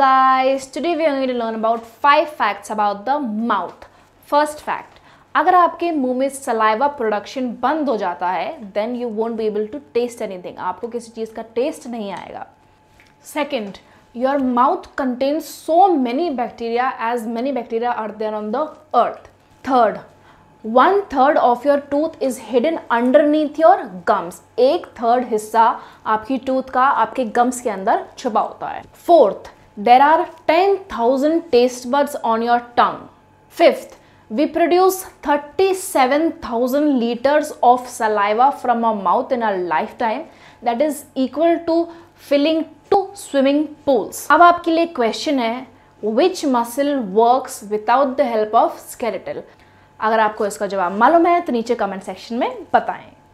guys today we are going to learn about five facts about the mouth first fact अगर आपके मुंह में saliva production बंद हो जाता है then you won't be able to taste anything आपको किसी चीज़ का टेस्ट नहीं आएगा second your mouth contains so many bacteria as many bacteria are there on the earth third one third of your tooth is hidden underneath your gums एक third हिस्सा आपकी tooth का आपके गम्स के अंदर छुपा होता है fourth There are 10,000 taste buds on your tongue. Fifth, we produce 37,000 liters of saliva from our mouth in our lifetime. That is equal to filling two swimming pools. अब आपके लिए क्वेश्चन है which muscle works without the help of skeletal अगर आपको इसका जवाब मालूम है तो नीचे कमेंट सेक्शन में बताएं